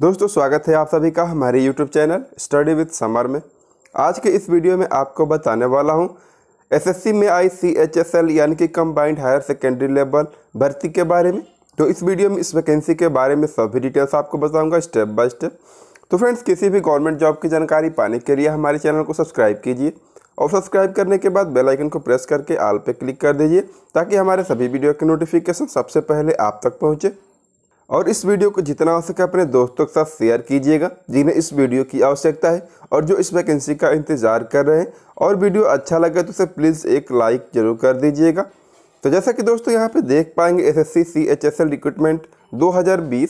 दोस्तों स्वागत है आप सभी का हमारे YouTube channel study with Samar में आज के इस वीडियो में आपको बताने वाला हूं एसएससी में I C H S L यानी कि कम्बाइंड हायर सेकेंडरी लेवल भर्ती के बारे में तो इस वीडियो में इस वैकेंसी के बारे में सभी डिटेल्स आपको बताऊंगा स्टेप बाय स्टेप तो फ्रेंड्स किसी भी गवर्नमेंट जॉब की जानकारी पाने के लिए हमारे चैनल को सब्सक्राइब कीजिए और सब्सक्राइब करने के बाद बेल आइकन को प्रेस करके आल पे क्लिक कर दीजिए ताकि हमारे सभी वीडियो के नोटिफिकेशन सबसे पहले आप तक पहुंचे और इस वीडियो को जितना हो सके अपने दोस्तों के साथ शेयर कीजिएगा जिन्हें इस वीडियो की आवश्यकता है और जो इस वैकेंसी का इंतज़ार कर रहे हैं और वीडियो अच्छा लगे तो उसे प्लीज़ एक लाइक ज़रूर कर दीजिएगा तो जैसा कि दोस्तों यहाँ पे देख पाएंगे S S C C H S L recruitment 2020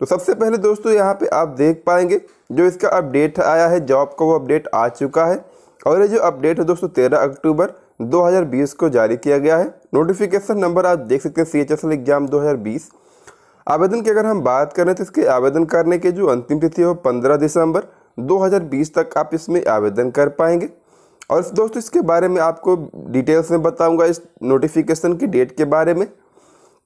तो सबसे पहले दोस्तों यहाँ पर आप देख पाएंगे जो इसका अपडेट आया है जॉब का वो अपडेट आ चुका है और ये जो अपडेट है दोस्तों तेरह अक्टूबर 2020 को जारी किया गया है नोटिफिकेशन नंबर आप देख सकते हैं C H S L exam 2020 आवेदन की अगर हम बात करें तो इसके आवेदन करने की जो अंतिम तिथि है वो पंद्रह दिसंबर 2020 तक आप इसमें आवेदन कर पाएंगे और दोस्तों इसके बारे में आपको डिटेल्स में बताऊंगा इस नोटिफिकेशन की डेट के बारे में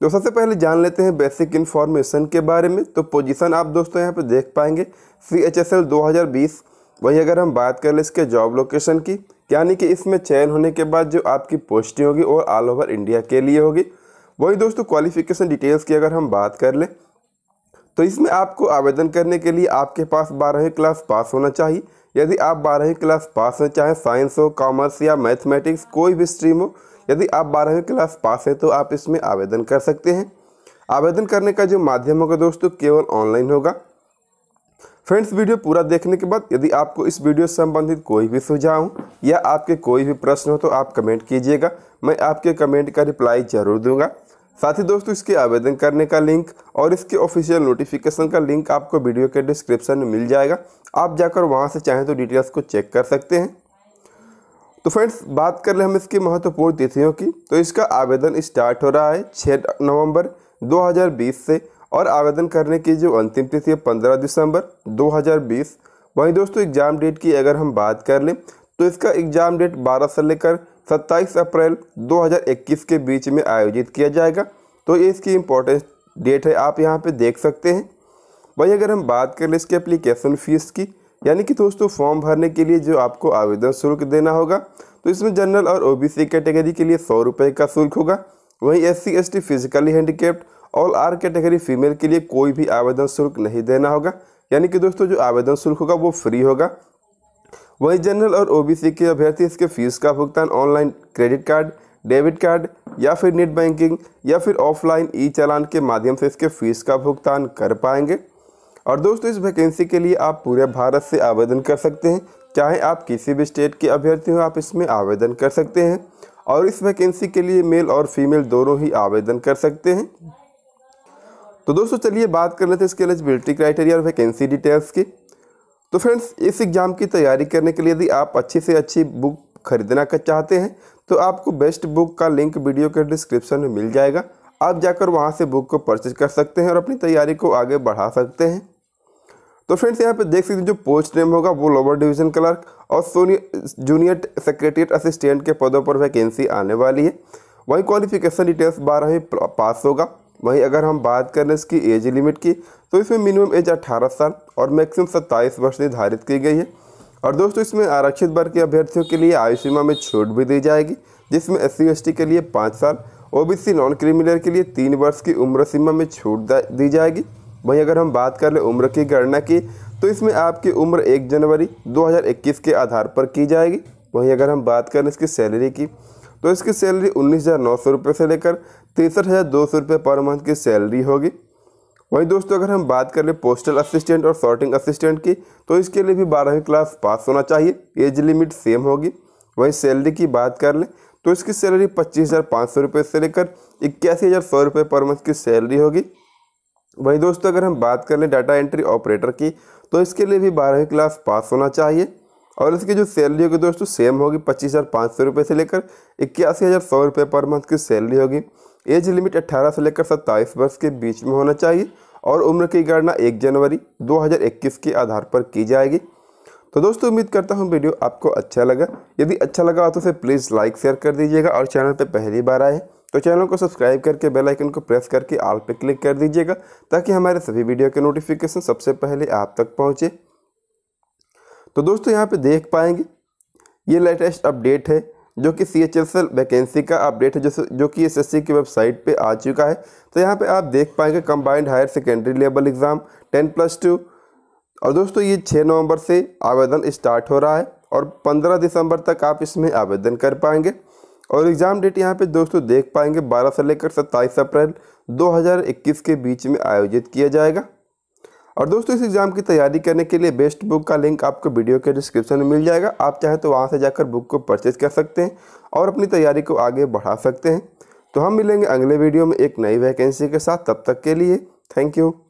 तो सबसे पहले जान लेते हैं बेसिक इन्फॉर्मेशन के बारे में तो पोजीशन आप दोस्तों यहाँ पर देख पाएंगे सी एच एस एल दो हज़ार बीस वही अगर हम बात कर लें इसके जॉब लोकेशन की यानी कि इसमें चयन होने के बाद जो आपकी पोस्टिंग होगी और ऑल ओवर इंडिया के लिए होगी वही दोस्तों क्वालिफिकेशन डिटेल्स की अगर हम बात कर लें तो इसमें आपको आवेदन करने के लिए आपके पास बारहवीं क्लास पास होना चाहिए यदि आप बारहवीं क्लास पास हैं चाहे साइंस हो कॉमर्स या मैथमेटिक्स कोई भी स्ट्रीम हो यदि आप बारहवीं क्लास पास हैं तो आप इसमें आवेदन कर सकते हैं आवेदन करने का जो माध्यम होगा दोस्तों केवल ऑनलाइन होगा फ्रेंड्स वीडियो पूरा देखने के बाद यदि आपको इस वीडियो से संबंधित कोई भी सुझाव हो या आपके कोई भी प्रश्न हो तो आप कमेंट कीजिएगा मैं आपके कमेंट का रिप्लाई जरूर दूंगा साथ ही दोस्तों इसके आवेदन करने का लिंक और इसके ऑफिशियल नोटिफिकेशन का लिंक आपको वीडियो के डिस्क्रिप्शन में मिल जाएगा आप जाकर वहाँ से चाहें तो डिटेल्स को चेक कर सकते हैं तो फ्रेंड्स बात कर लें हम इसकी महत्वपूर्ण तिथियों की तो इसका आवेदन स्टार्ट हो रहा है छः नवंबर 2020 से और आवेदन करने की जो अंतिम तिथि है पंद्रह दिसंबर 2020 वहीं दोस्तों एग्ज़ाम डेट की अगर हम बात कर लें तो इसका एग्ज़ाम डेट 12 से लेकर 27 अप्रैल 2021 के बीच में आयोजित किया जाएगा तो ये इसकी इम्पोर्टेंस डेट है आप यहाँ पे देख सकते हैं वही अगर हम बात कर लें इसके एप्लीकेशन फ़ीस की यानी कि दोस्तों फॉर्म भरने के लिए जो आपको आवेदन शुल्क देना होगा तो इसमें जनरल और ओबीसी कैटेगरी के लिए सौ रुपये का शुल्क होगा वहीं S C S T physically handicapped all are category female के लिए कोई भी आवेदन शुल्क नहीं देना होगा यानी कि दोस्तों जो आवेदन शुल्क होगा वो फ्री होगा वहीं जनरल और ओबीसी के अभ्यर्थी इसके फीस का भुगतान online credit card debit card या फिर नेट बैंकिंग या फिर ऑफलाइन ई चालान के माध्यम से इसके फीस का भुगतान कर पाएंगे और दोस्तों इस वैकेंसी के लिए आप पूरे भारत से आवेदन कर सकते हैं चाहे आप किसी भी स्टेट के अभ्यर्थी हो आप इसमें आवेदन कर सकते हैं और इस वैकेंसी के लिए मेल और फीमेल दोनों ही आवेदन कर सकते हैं तो दोस्तों चलिए बात कर लेते हैं इसके एलिजिबिलिटी क्राइटेरिया और वैकेंसी डिटेल्स की तो फ्रेंड्स इस एग्ज़ाम की तैयारी करने के लिए यदि आप अच्छी से अच्छी बुक खरीदना का चाहते हैं तो आपको बेस्ट बुक का लिंक वीडियो के डिस्क्रिप्शन में मिल जाएगा आप जाकर वहाँ से बुक को परचेज कर सकते हैं और अपनी तैयारी को आगे बढ़ा सकते हैं तो फ्रेंड्स यहाँ पे देख सकते हैं जो पोस्ट नेम होगा वो लोअर डिवीजन क्लर्क और सोनियर जूनियर सेक्रेटरीट असिस्टेंट के पदों पर वैकेंसी आने वाली है वहीं क्वालिफिकेशन डिटेल्स बारहवीं पास होगा वहीं अगर हम बात करें इसकी एज लिमिट की तो इसमें मिनिमम एज 18 साल और मैक्सिमम 27 वर्ष निर्धारित की गई है और दोस्तों इसमें आरक्षित वर्ग के अभ्यर्थियों के लिए आयु सीमा में छूट भी दी जाएगी जिसमें एस सी के लिए पाँच साल ओबीसी नॉन क्रिमिनल के लिए तीन वर्ष की उम्र सीमा में छूट दी जाएगी वहीं अगर हम बात कर लें उम्र की गणना की तो इसमें आपकी उम्र एक जनवरी 2021 के आधार पर की जाएगी वहीं अगर हम बात करें इसकी सैलरी की तो इसकी सैलरी उन्नीस हज़ार नौ सौ रुपये से लेकर तिरसठ हज़ार दो सौ रुपये पर मंथ की सैलरी होगी वहीं दोस्तों अगर हम बात कर लें पोस्टल असिस्टेंट और सॉर्टिंग असिस्टेंट की तो इसके लिए भी बारहवीं क्लास पास होना चाहिए एज लिमिट सेम होगी वहीं सैलरी की बात कर लें तो इसकी सैलरी पच्चीस हज़ार पाँच सौ रुपये से लेकर इक्यासी हज़ार सौ रुपये पर मंथ की सैलरी होगी वहीं दोस्तों अगर हम बात कर लें डाटा एंट्री ऑपरेटर की तो इसके लिए भी बारहवीं क्लास पास होना चाहिए और इसकी जो सैलरी होगी दोस्तों सेम होगी पच्चीस हज़ार पाँच सौ रुपये से लेकर इक्यासी हज़ार सौ रुपये पर मंथ की सैलरी होगी एज लिमिट अट्ठारह से लेकर सत्ताईस वर्ष के बीच में होना चाहिए और उम्र की गणना एक जनवरी इक्कीस के आधार पर की जाएगी तो दोस्तों उम्मीद करता हूँ वीडियो आपको अच्छा लगा यदि अच्छा लगा तो उसे प्लीज़ लाइक शेयर कर दीजिएगा और चैनल पर पहली बार आए तो चैनल को सब्सक्राइब करके बेल आइकन को प्रेस करके आल पर क्लिक कर दीजिएगा ताकि हमारे सभी वीडियो के नोटिफिकेशन सबसे पहले आप तक पहुँचे तो दोस्तों यहाँ पे देख पाएंगे ये लेटेस्ट अपडेट है जो कि C H S L vacancy का अपडेट है जो जो कि एस एस सी की वेबसाइट पे आ चुका है तो यहाँ पे आप देख पाएंगे combined higher secondary level exam ten plus two और दोस्तों ये छः नवंबर से आवेदन स्टार्ट हो रहा है और पंद्रह दिसंबर तक आप इसमें आवेदन कर पाएंगे और एग्ज़ाम डेट यहाँ पर दोस्तों देख पाएंगे बारह से लेकर सत्ताईस अप्रैल दो के बीच में आयोजित किया जाएगा और दोस्तों इस एग्ज़ाम की तैयारी करने के लिए बेस्ट बुक का लिंक आपको वीडियो के डिस्क्रिप्शन में मिल जाएगा आप चाहें तो वहाँ से जाकर बुक को परचेज़ कर सकते हैं और अपनी तैयारी को आगे बढ़ा सकते हैं तो हम मिलेंगे अगले वीडियो में एक नई वैकेंसी के साथ तब तक के लिए थैंक यू